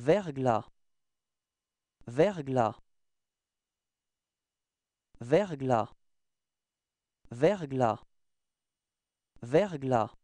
verglas verglas verglas verglas verglas